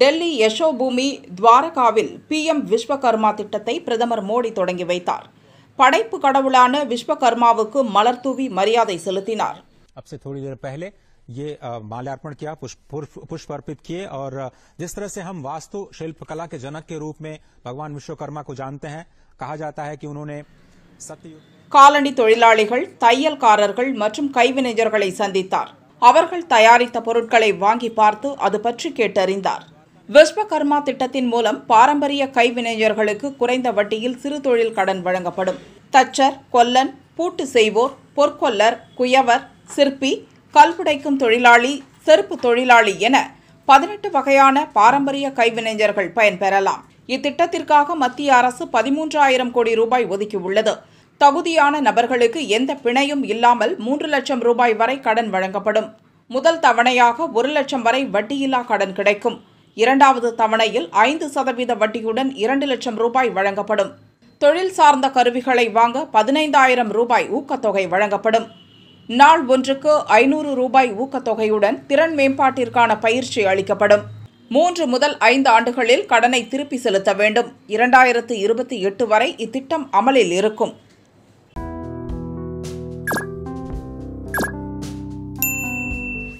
டெல்லி யசோபூமி துவாரகாவில் பிஎம் விஸ்வகர்மா திட்டத்தை பிரதமர் மோடி தொடங்கி வைத்தார் படைப்பு கடவுளான விஸ்வகர்மாவுக்கு மலர் தூவி மரியாதை செலுத்தினார் अब से थोड़ी देर पहले ये माल्यार्पण किया पुष्प पुष्प अर्पित किए और जिस तरह से हम वास्तु शिल्प कला के जनक के रूप में भगवान विश्वकर्मा को जानते हैं कहा जाता है कि उन्होंने सत्ययुग காலணி தொழிலாளிகள் தையல்காரர்கள் மற்றும் கைவினைஞர்களை சந்தித்தார் அவர்கள் தயாரித்த பொருட்களை வாங்கி பார்த்து அது பற்றி கேட்டறிந்தார் விஸ்வகர்மா திட்டத்தின் மூலம் பாரம்பரிய கைவினைஞர்களுக்கு குறைந்த வட்டியில் சிறு தொழில் கடன் வழங்கப்படும் தச்சர் கொல்லன் பூட்டு செய்வோர் பொற்கொல்லர் குயவர் சிற்பி கல்புடைக்கும் தொழிலாளி செருப்பு தொழிலாளி என பதினெட்டு வகையான பாரம்பரிய கைவினைஞர்கள் பயன்பெறலாம் இத்திட்டத்திற்காக மத்திய அரசு பதிமூன்றாயிரம் கோடி ரூபாய் ஒதுக்கியுள்ளது தகுதியான நபர்களுக்கு எந்த பிணையும் இல்லாமல் மூன்று லட்சம் ரூபாய் வரை கடன் வழங்கப்படும் முதல் தவணையாக ஒரு லட்சம் வரை வட்டியில்லா கடன் கிடைக்கும் இரண்டாவது தவணையில் ஐந்து சதவீத வட்டியுடன் இரண்டு லட்சம் ரூபாய் வழங்கப்படும் தொழில் சார்ந்த கருவிகளை வாங்க பதினைந்தாயிரம் ரூபாய் ஊக்கத்தொகை வழங்கப்படும் நாள் ஒன்றுக்கு ஐநூறு ரூபாய் ஊக்கத்தொகையுடன் திறன் மேம்பாட்டிற்கான பயிற்சி அளிக்கப்படும் மூன்று முதல் ஐந்து ஆண்டுகளில் கடனை திருப்பி செலுத்த வேண்டும் இரண்டாயிரத்து இருபத்தி எட்டு வரை இத்திட்டம் அமலில் இருக்கும்